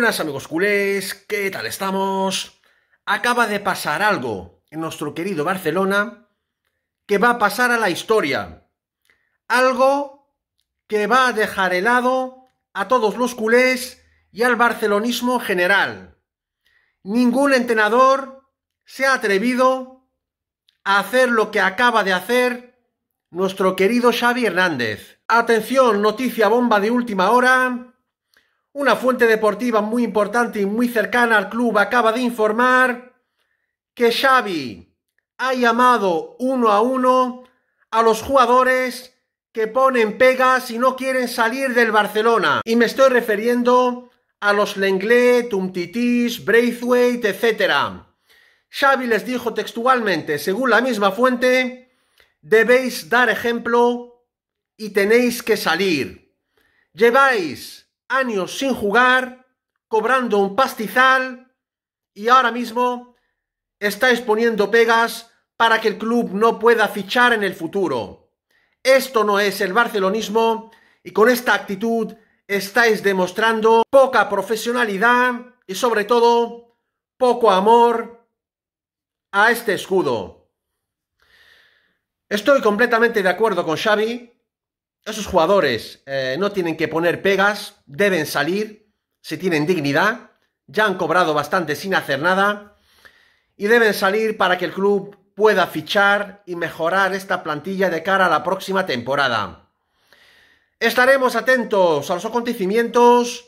buenas amigos culés, ¿qué tal estamos? Acaba de pasar algo en nuestro querido Barcelona que va a pasar a la historia. Algo que va a dejar helado a todos los culés y al barcelonismo general. Ningún entrenador se ha atrevido a hacer lo que acaba de hacer nuestro querido Xavi Hernández. Atención, noticia bomba de última hora. Una fuente deportiva muy importante y muy cercana al club acaba de informar que Xavi ha llamado uno a uno a los jugadores que ponen pegas y no quieren salir del Barcelona. Y me estoy refiriendo a los Lenglet, Umtitis, Braithwaite, etc. Xavi les dijo textualmente, según la misma fuente, debéis dar ejemplo y tenéis que salir. Lleváis años sin jugar, cobrando un pastizal y ahora mismo estáis poniendo pegas para que el club no pueda fichar en el futuro. Esto no es el barcelonismo y con esta actitud estáis demostrando poca profesionalidad y sobre todo poco amor a este escudo. Estoy completamente de acuerdo con Xavi esos jugadores eh, no tienen que poner pegas, deben salir, si tienen dignidad, ya han cobrado bastante sin hacer nada, y deben salir para que el club pueda fichar y mejorar esta plantilla de cara a la próxima temporada. Estaremos atentos a los acontecimientos.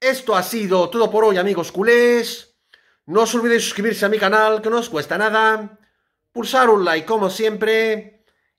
Esto ha sido todo por hoy, amigos culés. No os olvidéis suscribirse a mi canal, que no os cuesta nada. Pulsar un like como siempre